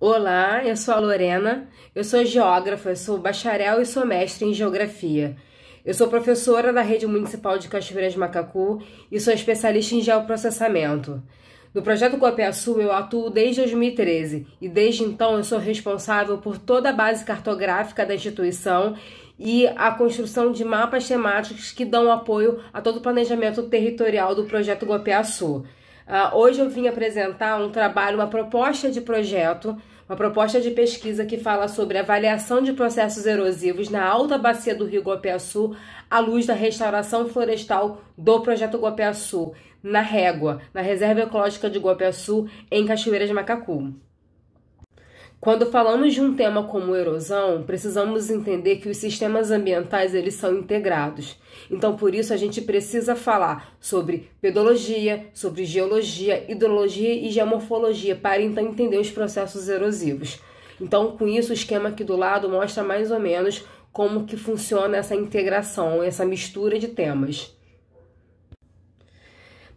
Olá, eu sou a Lorena, eu sou geógrafa, sou bacharel e sou mestre em geografia. Eu sou professora da Rede Municipal de Cachoeiras de Macacu e sou especialista em geoprocessamento. No projeto Copé Sul eu atuo desde 2013 e desde então eu sou responsável por toda a base cartográfica da instituição e a construção de mapas temáticos que dão apoio a todo o planejamento territorial do projeto Guapiaçu. Sul. Uh, hoje eu vim apresentar um trabalho, uma proposta de projeto, uma proposta de pesquisa que fala sobre avaliação de processos erosivos na alta bacia do rio Guapiaçu à luz da restauração florestal do projeto Guapiaçu, na Régua, na Reserva Ecológica de Guapiaçu, em Cachoeira de Macacu. Quando falamos de um tema como erosão, precisamos entender que os sistemas ambientais eles são integrados. Então, por isso a gente precisa falar sobre pedologia, sobre geologia, hidrologia e geomorfologia para então entender os processos erosivos. Então, com isso o esquema aqui do lado mostra mais ou menos como que funciona essa integração, essa mistura de temas.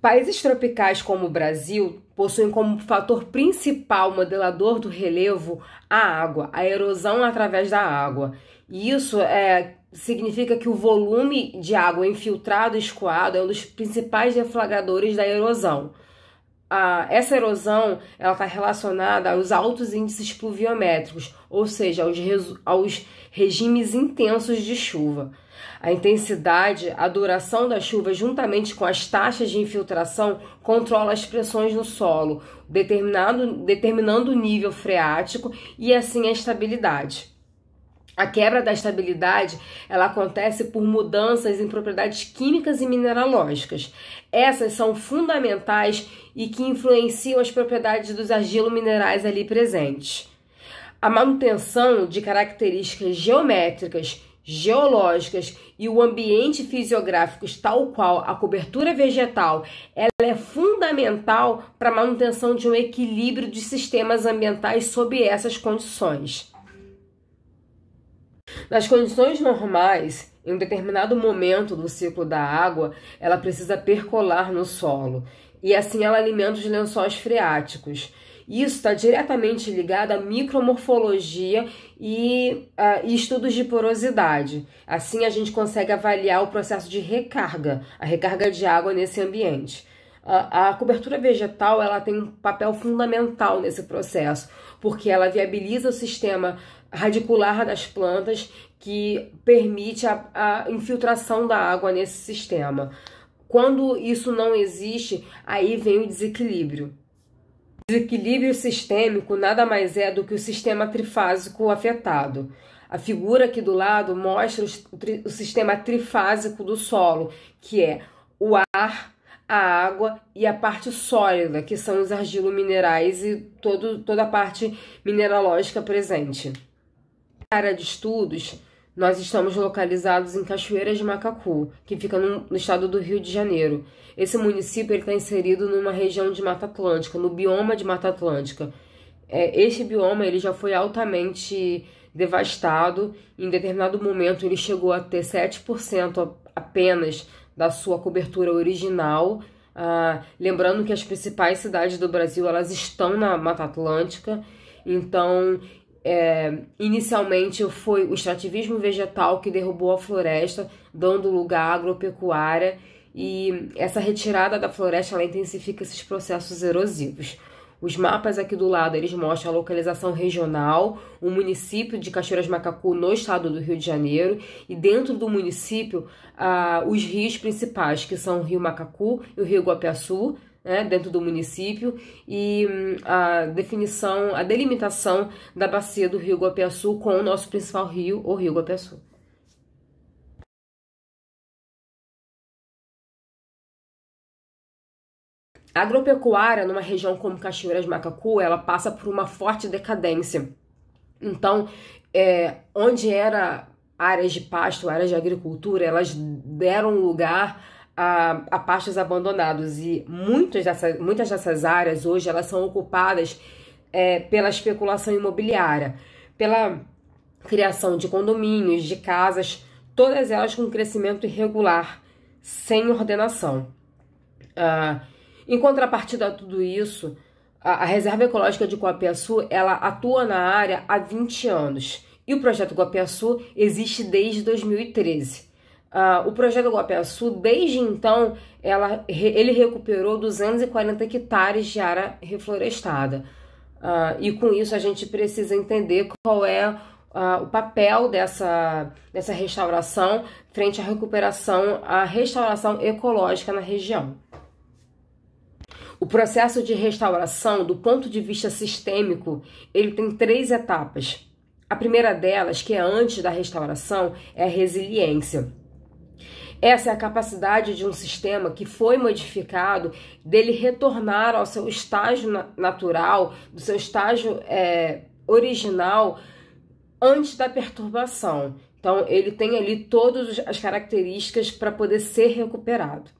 Países tropicais como o Brasil possuem como fator principal modelador do relevo a água, a erosão através da água. E isso é, significa que o volume de água infiltrado e escoado é um dos principais deflagradores da erosão a, essa erosão ela está relacionada aos altos índices pluviométricos, ou seja, aos, aos regimes intensos de chuva. A intensidade, a duração da chuva, juntamente com as taxas de infiltração, controla as pressões no solo, determinando o nível freático e assim a estabilidade. A quebra da estabilidade ela acontece por mudanças em propriedades químicas e mineralógicas. Essas são fundamentais e que influenciam as propriedades dos argilo-minerais ali presentes. A manutenção de características geométricas, geológicas e o ambiente fisiográfico tal qual a cobertura vegetal, ela é fundamental para a manutenção de um equilíbrio de sistemas ambientais sob essas condições. Nas condições normais, em um determinado momento do ciclo da água, ela precisa percolar no solo e assim ela alimenta os lençóis freáticos. Isso está diretamente ligado à micromorfologia e, uh, e estudos de porosidade. Assim, a gente consegue avaliar o processo de recarga, a recarga de água nesse ambiente. A, a cobertura vegetal ela tem um papel fundamental nesse processo, porque ela viabiliza o sistema radicular das plantas que permite a, a infiltração da água nesse sistema. Quando isso não existe, aí vem o desequilíbrio. Desequilíbrio sistêmico nada mais é do que o sistema trifásico afetado. A figura aqui do lado mostra o, o sistema trifásico do solo, que é o ar, a água e a parte sólida, que são os argilominerais e todo, toda a parte mineralógica presente área de estudos, nós estamos localizados em Cachoeiras de Macacu, que fica no, no estado do Rio de Janeiro. Esse município está inserido numa região de Mata Atlântica, no bioma de Mata Atlântica. É, este bioma ele já foi altamente devastado. Em determinado momento, ele chegou a ter 7% apenas da sua cobertura original. Ah, lembrando que as principais cidades do Brasil elas estão na Mata Atlântica. Então, é, inicialmente foi o extrativismo vegetal que derrubou a floresta, dando lugar à agropecuária, e essa retirada da floresta ela intensifica esses processos erosivos. Os mapas aqui do lado eles mostram a localização regional, o município de Cachoeiras Macacu no estado do Rio de Janeiro e dentro do município ah, os rios principais que são o Rio Macacu e o Rio Guapiaçu, né, dentro do município e hum, a definição, a delimitação da bacia do Rio Guapiaçu com o nosso principal rio, o Rio Guapiaçu. A agropecuária numa região como Cachoeira de Macacu, ela passa por uma forte decadência. Então, é, onde era áreas de pasto, áreas de agricultura, elas deram lugar a, a pastos abandonados e muitas dessas, muitas dessas áreas hoje elas são ocupadas é, pela especulação imobiliária, pela criação de condomínios, de casas, todas elas com crescimento irregular, sem ordenação. Ah, em contrapartida a tudo isso, a, a Reserva Ecológica de Coapiaçu ela atua na área há 20 anos e o projeto Coapiaçu existe desde 2013. Uh, o projeto Guapé Sul, desde então, ela, ele recuperou 240 hectares de área reflorestada. Uh, e com isso a gente precisa entender qual é uh, o papel dessa, dessa restauração frente à recuperação, à restauração ecológica na região. O processo de restauração, do ponto de vista sistêmico, ele tem três etapas. A primeira delas, que é antes da restauração, é a resiliência essa é a capacidade de um sistema que foi modificado dele retornar ao seu estágio natural, do seu estágio é, original antes da perturbação. Então, ele tem ali todas as características para poder ser recuperado.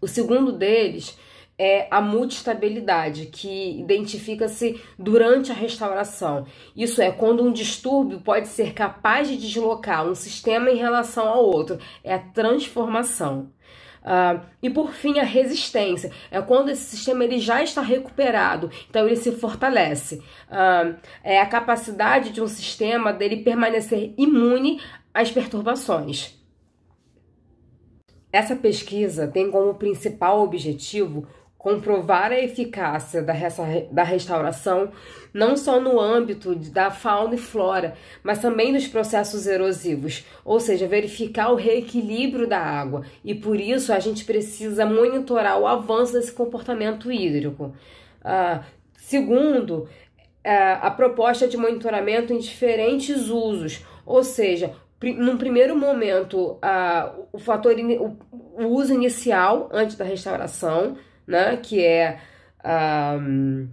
O segundo deles é a multistabilidade, que identifica-se durante a restauração. Isso é, quando um distúrbio pode ser capaz de deslocar um sistema em relação ao outro, é a transformação. Uh, e por fim, a resistência é quando esse sistema ele já está recuperado, então ele se fortalece. Uh, é a capacidade de um sistema dele permanecer imune às perturbações. Essa pesquisa tem como principal objetivo comprovar a eficácia da, da restauração, não só no âmbito da fauna e flora, mas também dos processos erosivos, ou seja, verificar o reequilíbrio da água. E por isso a gente precisa monitorar o avanço desse comportamento hídrico. Uh, segundo, uh, a proposta de monitoramento em diferentes usos, ou seja, num primeiro momento, uh, o fator o, uso inicial antes da restauração, né? Que é um,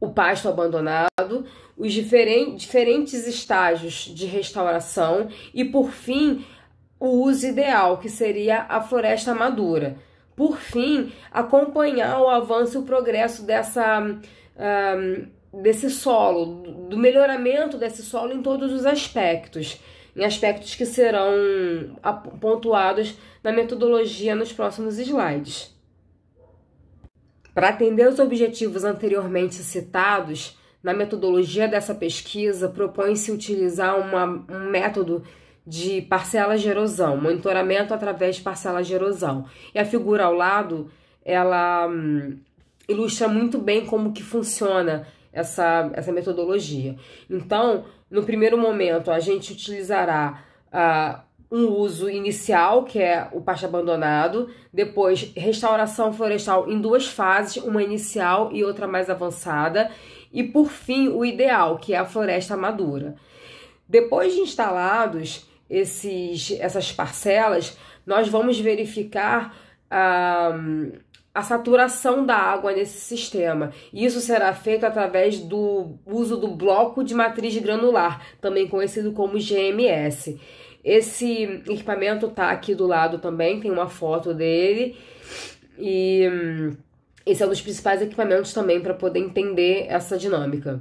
o pasto abandonado, os diferen diferentes estágios de restauração e, por fim, o uso ideal, que seria a floresta madura. Por fim, acompanhar o avanço e o progresso dessa, um, desse solo, do melhoramento desse solo em todos os aspectos, em aspectos que serão pontuados na metodologia nos próximos slides. Para atender os objetivos anteriormente citados, na metodologia dessa pesquisa, propõe-se utilizar uma, um método de parcela de erosão, monitoramento através de parcela de erosão. E a figura ao lado, ela hum, ilustra muito bem como que funciona essa, essa metodologia. Então, no primeiro momento, a gente utilizará a ah, um uso inicial, que é o pasto abandonado, depois restauração florestal em duas fases, uma inicial e outra mais avançada, e por fim o ideal, que é a floresta madura. Depois de instalados esses, essas parcelas, nós vamos verificar a, a saturação da água nesse sistema. Isso será feito através do uso do bloco de matriz granular, também conhecido como GMS. Esse equipamento tá aqui do lado também, tem uma foto dele. E hum, esse é um dos principais equipamentos também para poder entender essa dinâmica.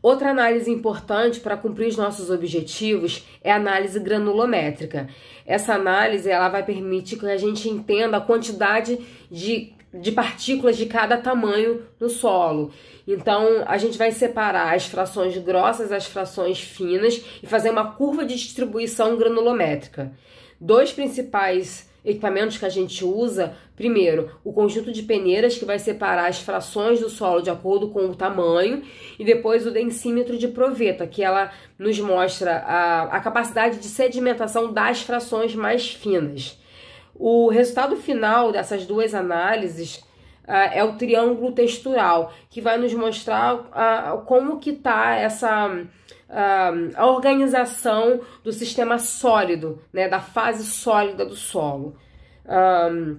Outra análise importante para cumprir os nossos objetivos é a análise granulométrica. Essa análise ela vai permitir que a gente entenda a quantidade de de partículas de cada tamanho no solo. Então, a gente vai separar as frações grossas as frações finas e fazer uma curva de distribuição granulométrica. Dois principais equipamentos que a gente usa, primeiro, o conjunto de peneiras que vai separar as frações do solo de acordo com o tamanho e depois o densímetro de proveta, que ela nos mostra a, a capacidade de sedimentação das frações mais finas. O resultado final dessas duas análises ah, é o triângulo textural, que vai nos mostrar ah, como que está essa ah, a organização do sistema sólido, né, da fase sólida do solo. Um,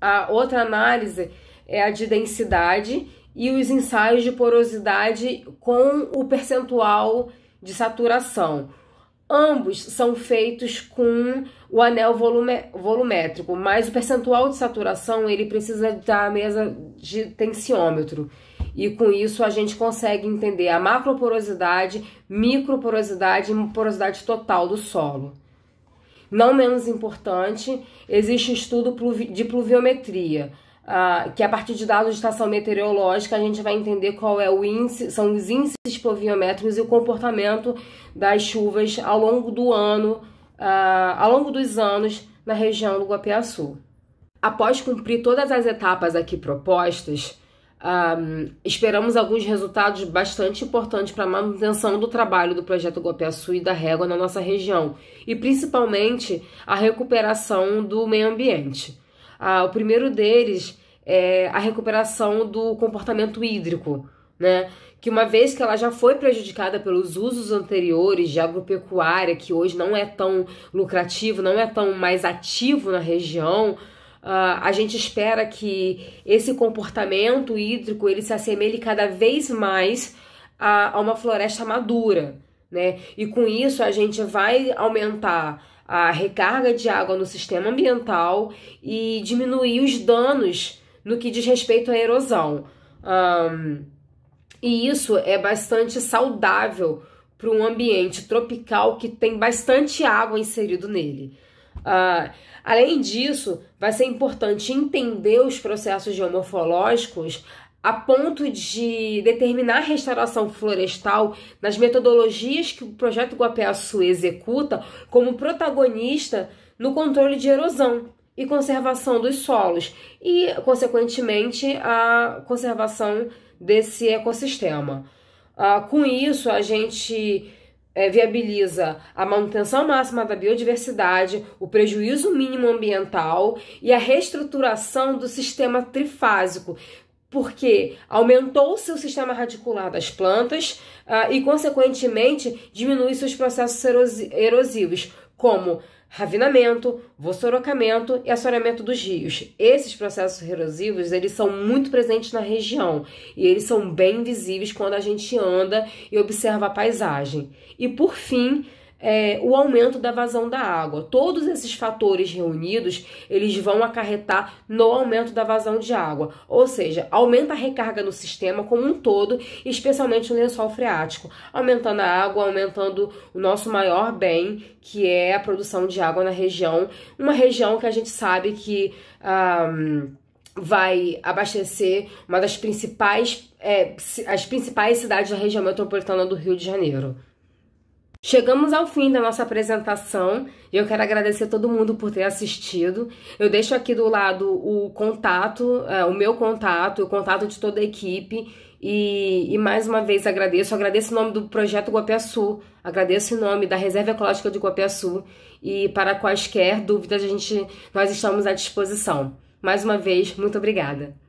a outra análise é a de densidade e os ensaios de porosidade com o percentual de saturação. Ambos são feitos com o anel volume, volumétrico, mas o percentual de saturação ele precisa da mesa de tensiômetro. E com isso a gente consegue entender a macroporosidade, microporosidade e porosidade total do solo. Não menos importante, existe o estudo de pluviometria Uh, que a partir de dados de estação meteorológica a gente vai entender qual é o índice, são os índices pluviométricos e o comportamento das chuvas ao longo do ano, uh, ao longo dos anos na região do Guapiaçu. Após cumprir todas as etapas aqui propostas, um, ah, esperamos alguns resultados bastante importantes para a manutenção do trabalho do projeto Guapiaçu e da régua na nossa região, e principalmente a recuperação do meio ambiente. Ah, o primeiro deles é a recuperação do comportamento hídrico, né? Que uma vez que ela já foi prejudicada pelos usos anteriores de agropecuária, que hoje não é tão lucrativo, não é tão mais ativo na região, Uh, a gente espera que esse comportamento hídrico ele se assemelhe cada vez mais a, a uma floresta madura, né? E com isso a gente vai aumentar a recarga de água no sistema ambiental e diminuir os danos no que diz respeito à erosão. Um, e isso é bastante saudável para um ambiente tropical que tem bastante água inserido nele. Uh, além disso, vai ser importante entender os processos geomorfológicos a ponto de determinar a restauração florestal nas metodologias que o projeto Guapeaçu executa como protagonista no controle de erosão e conservação dos solos e, consequentemente, a conservação desse ecossistema. Ah, com isso, a gente é, viabiliza a manutenção máxima da biodiversidade, o prejuízo mínimo ambiental e a reestruturação do sistema trifásico, porque aumentou o seu sistema radicular das plantas uh, e, consequentemente, diminui seus processos erosivos, como ravinamento, vossorocamento e assoreamento dos rios. Esses processos erosivos, eles são muito presentes na região e eles são bem visíveis quando a gente anda e observa a paisagem. E por fim, é, o aumento da vazão da água. Todos esses fatores reunidos, eles vão acarretar no aumento da vazão de água, ou seja, aumenta a recarga no sistema como um todo, especialmente no lençol freático, aumentando a água, aumentando o nosso maior bem, que é a produção de água na região, uma região que a gente sabe que um, vai abastecer uma das principais, é, as principais cidades da região metropolitana do Rio de Janeiro. Chegamos ao fim da nossa apresentação e eu quero agradecer a todo mundo por ter assistido. Eu deixo aqui do lado o contato, é, o meu contato, o contato de toda a equipe. E, e mais uma vez agradeço, agradeço em nome do Projeto Guapiaçu, agradeço em nome da Reserva Ecológica de Guapiaçu e para quaisquer dúvidas a gente, nós estamos à disposição. Mais uma vez, muito obrigada.